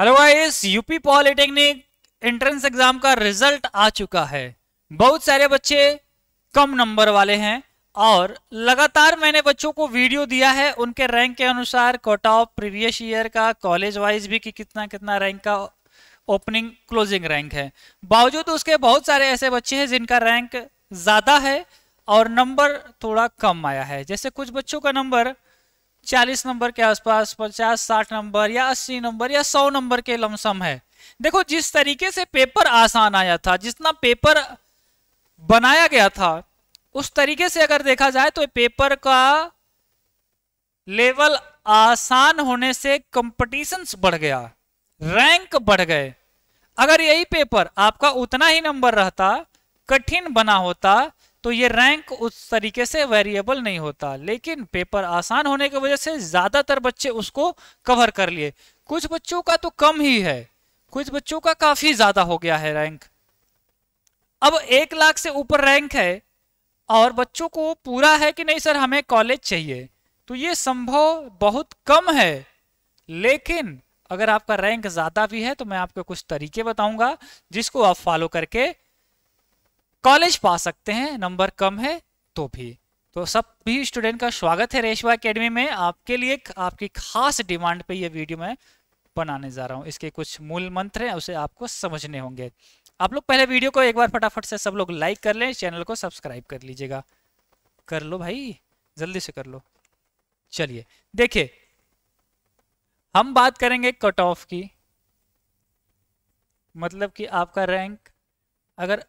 hello guys UP polytechnic entrance exam का result आ चुका है बहुत सारे बच्चे कम नंबर वाले हैं और लगातार मैंने बच्चों को वीडियो दिया है उनके रैंक के अनुसार कोटा ऑफ प्रीवियस ईयर का कॉलेज वाइज भी कि कितना कितना रैंक का ओपनिंग क्लोजिंग रैंक है बावजूद उसके बहुत सारे ऐसे बच्चे हैं जिनका रैंक ज़्यादा है और नंबर थोड़ा कम आया है जैसे कुछ बच्चों का नंबर चालीस नंबर के आसपास पचास साठ नंबर या अस्सी नंबर या सौ नंबर के लमसम है देखो जिस तरीके से पेपर आसान आया था जितना पेपर बनाया गया था उस तरीके से अगर देखा जाए तो पेपर का लेवल आसान होने से कंपटीशंस बढ़ गया रैंक बढ़ गए अगर यही पेपर आपका उतना ही नंबर रहता कठिन बना होता तो ये रैंक उस तरीके से वेरिएबल नहीं होता लेकिन पेपर आसान होने की वजह से ज़्यादातर बच्चे उसको कवर कर लिए कुछ बच्चों का तो कम ही है कुछ बच्चों का काफ़ी ज़्यादा हो गया है रैंक अब एक लाख से ऊपर रैंक है और बच्चों को पूरा है कि नहीं सर हमें कॉलेज चाहिए तो ये संभव बहुत कम है लेकिन अगर आपका रैंक ज़्यादा भी है तो मैं आपको कुछ तरीके बताऊंगा जिसको आप फॉलो करके कॉलेज पा सकते हैं नंबर कम है तो भी तो सब भी स्टूडेंट का स्वागत है रेशवा एकेडमी में आपके लिए आपकी खास डिमांड पे ये वीडियो मैं बनाने जा रहा हूँ इसके कुछ मूल मंत्र हैं उसे आपको समझने होंगे आप लोग पहले वीडियो को एक बार फटाफट से सब लोग लाइक कर लें चैनल को सब्सक्राइब कर लीजिएगा कर लो भाई जल्दी से कर लो चलिए देखिए हम बात करेंगे कट ऑफ की मतलब कि आपका रैंक अगर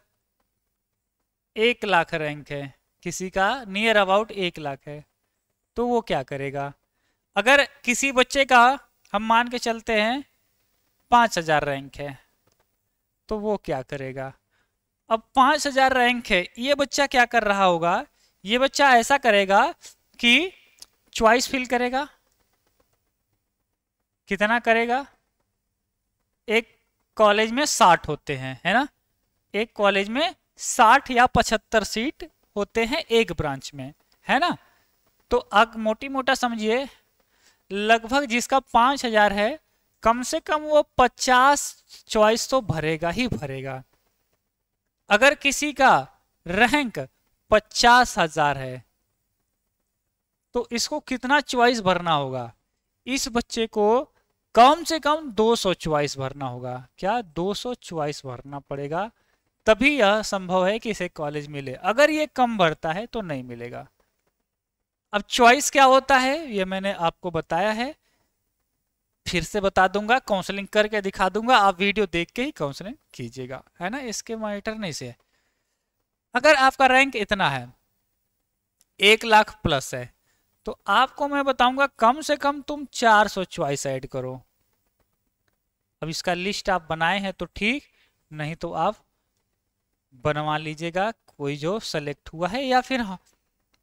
एक लाख रैंक है किसी का नियर अबाउट एक लाख है तो वो क्या करेगा अगर किसी बच्चे का हम मान के चलते हैं पाँच हजार रैंक है तो वो क्या करेगा अब पाँच हजार रैंक है ये बच्चा क्या कर रहा होगा ये बच्चा ऐसा करेगा कि च्वाइस फिल करेगा कितना करेगा एक कॉलेज में साठ होते हैं है ना एक कॉलेज में साठ या पचहत्तर सीट होते हैं एक ब्रांच में है ना तो अब मोटी मोटा समझिए लगभग जिसका पांच हजार है कम से कम वो पचास चॉइस तो भरेगा ही भरेगा अगर किसी का रैंक पचास हजार है तो इसको कितना चॉइस भरना होगा इस बच्चे को कम से कम दो सौ चॉइस भरना होगा क्या दो सौ चॉइस भरना पड़ेगा तभी यह संभव है कि इसे कॉलेज मिले अगर ये कम भरता है तो नहीं मिलेगा अब चॉइस क्या होता है ये मैंने आपको बताया है फिर से बता दूंगा काउंसलिंग करके दिखा दूंगा आप वीडियो देख के ही काउंसलिंग कीजिएगा है ना इसके मॉनिटर नहीं से अगर आपका रैंक इतना है एक लाख प्लस है तो आपको मैं बताऊंगा कम से कम तुम 400 चॉइस ऐड करो अब इसका लिस्ट आप बनाए हैं तो ठीक नहीं तो आप बनवा लीजिएगा कोई जो सेलेक्ट हुआ है या फिर हाँ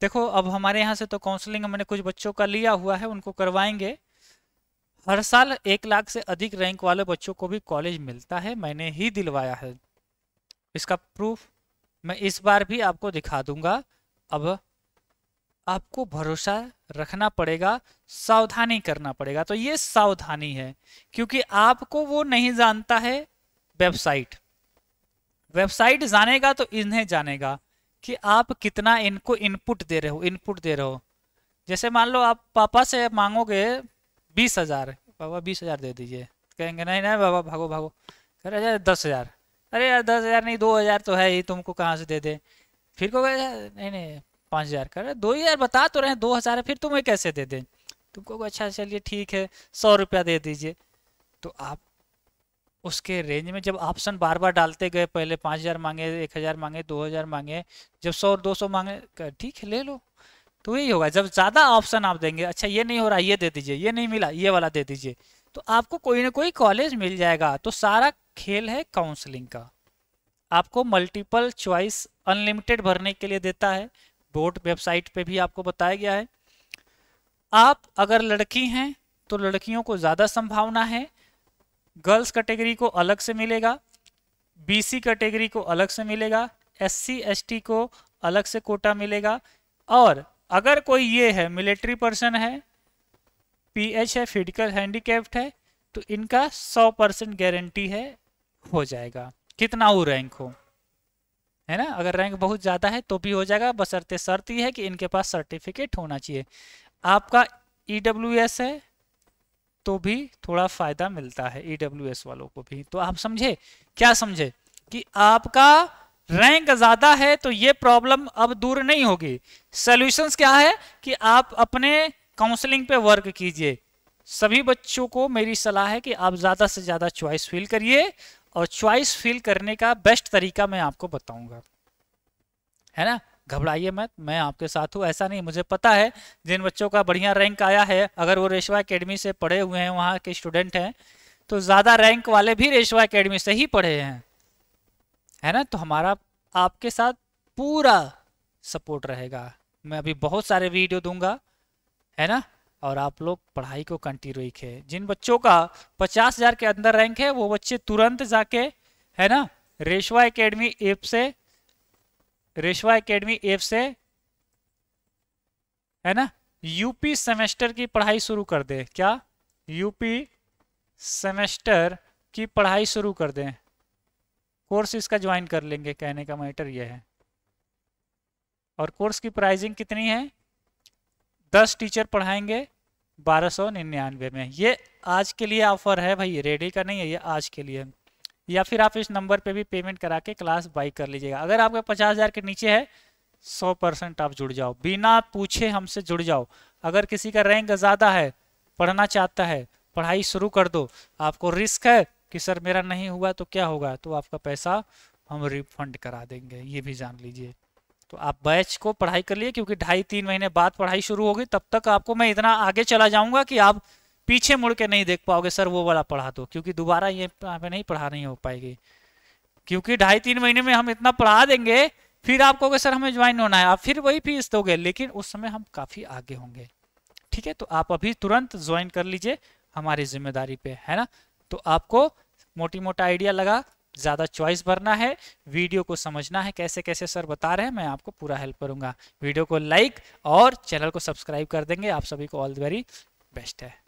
देखो अब हमारे यहाँ से तो काउंसलिंग हमने कुछ बच्चों का लिया हुआ है उनको करवाएंगे हर साल एक लाख से अधिक रैंक वाले बच्चों को भी कॉलेज मिलता है मैंने ही दिलवाया है इसका प्रूफ मैं इस बार भी आपको दिखा दूंगा अब आपको भरोसा रखना पड़ेगा सावधानी करना पड़ेगा तो ये सावधानी है क्योंकि आपको वो नहीं जानता है वेबसाइट वेबसाइट जानेगा तो इन्हें जानेगा कि आप कितना इनको इनपुट दे रहे हो इनपुट दे रहे हो जैसे मान लो आप पापा से मांगोगे बीस हज़ार पापा बीस हज़ार दे दीजिए कहेंगे नहीं नहीं बाबा भागो भागो अरे रहे यार दस हज़ार अरे यार दस हज़ार नहीं दो हज़ार तो है ही तुमको कहाँ से दे दे फिर को कहे नहीं नहीं पाँच हज़ार कर रहे दो हज़ार बता तो रहे दो हज़ार है फिर तुम्हें कैसे दे दें तुमको अच्छा चलिए ठीक है सौ रुपया दे दीजिए तो आप उसके रेंज में जब ऑप्शन बार बार डालते गए पहले पाँच हज़ार मांगे एक हज़ार मांगे दो हज़ार मांगे जब सौ और दो सौ मांगे ठीक है ले लो तो यही होगा जब ज़्यादा ऑप्शन आप देंगे अच्छा ये नहीं हो रहा ये दे दीजिए ये नहीं मिला ये वाला दे दीजिए तो आपको कोई ना कोई कॉलेज मिल जाएगा तो सारा खेल है काउंसलिंग का आपको मल्टीपल चॉइस अनलिमिटेड भरने के लिए देता है बोर्ड वेबसाइट पे भी आपको बताया गया है आप अगर लड़की हैं तो लड़कियों को ज़्यादा संभावना है गर्ल्स कैटेगरी को अलग से मिलेगा बीसी कैटेगरी को अलग से मिलेगा एससी एसटी को अलग से कोटा मिलेगा और अगर कोई ये है मिलिट्री पर्सन है पीएच है फिजिकल हैंडीकेप्ट है तो इनका 100 परसेंट गारंटी है हो जाएगा कितना वो रैंक हो है ना अगर रैंक बहुत ज़्यादा है तो भी हो जाएगा बसरते शर्त ये है कि इनके पास सर्टिफिकेट होना चाहिए आपका ई e है तो भी थोड़ा फायदा मिलता है ईडब्ल्यू वालों को भी तो आप समझे क्या समझे कि आपका रैंक ज्यादा है तो ये प्रॉब्लम अब दूर नहीं होगी सॉल्यूशंस क्या है कि आप अपने काउंसलिंग पे वर्क कीजिए सभी बच्चों को मेरी सलाह है कि आप ज्यादा से ज्यादा चॉइस फील करिए और चॉइस फील करने का बेस्ट तरीका मैं आपको बताऊंगा है ना घबराइए मत मैं आपके साथ हूँ ऐसा नहीं मुझे पता है जिन बच्चों का बढ़िया रैंक आया है अगर वो रेशवा अकेडमी से पढ़े हुए हैं वहाँ के स्टूडेंट हैं तो ज़्यादा रैंक वाले भी रेशवा अकेडमी से ही पढ़े हैं है ना तो हमारा आपके साथ पूरा सपोर्ट रहेगा मैं अभी बहुत सारे वीडियो दूंगा है ना और आप लोग पढ़ाई को कंटिन्यू रखे जिन बच्चों का पचास हज़ार के अंदर रैंक है वो बच्चे तुरंत जाके है ना रेशवा एकेडमी ऐप से रेशवा एकेडमी एफ से है ना यूपी सेमेस्टर की पढ़ाई शुरू कर दे क्या यूपी सेमेस्टर की पढ़ाई शुरू कर दें कोर्स इसका ज्वाइन कर लेंगे कहने का मैटर यह है और कोर्स की प्राइजिंग कितनी है दस टीचर पढ़ाएंगे बारह सौ निन्यानवे में ये आज के लिए ऑफर है भाई रेडी का नहीं है ये आज के लिए या फिर आप इस नंबर पे भी पेमेंट करा के क्लास बाई कर लीजिएगा अगर आपके पचास हज़ार के नीचे है सौ परसेंट आप जुड़ जाओ बिना पूछे हमसे जुड़ जाओ अगर किसी का रैंक ज़्यादा है पढ़ना चाहता है पढ़ाई शुरू कर दो आपको रिस्क है कि सर मेरा नहीं हुआ तो क्या होगा तो आपका पैसा हम रिफंड करा देंगे ये भी जान लीजिए तो आप बैच को पढ़ाई कर लिए क्योंकि ढाई तीन महीने बाद पढ़ाई शुरू होगी तब तक आपको मैं इतना आगे चला जाऊंगा कि आप पीछे मुड़ के नहीं देख पाओगे सर वो वाला पढ़ा दो क्योंकि दोबारा ये हमें नहीं पढ़ा नहीं हो पाएगी क्योंकि ढाई तीन महीने में हम इतना पढ़ा देंगे फिर आप कहोगे सर हमें ज्वाइन होना है आप फिर वही फीस दोगे लेकिन उस समय हम काफ़ी आगे होंगे ठीक है तो आप अभी तुरंत ज्वाइन कर लीजिए हमारी जिम्मेदारी पे है ना तो आपको मोटी मोटा आइडिया लगा ज़्यादा चॉइस भरना है वीडियो को समझना है कैसे कैसे सर बता रहे हैं मैं आपको पूरा हेल्प करूंगा वीडियो को लाइक और चैनल को सब्सक्राइब कर देंगे आप सभी को ऑल द वेरी बेस्ट है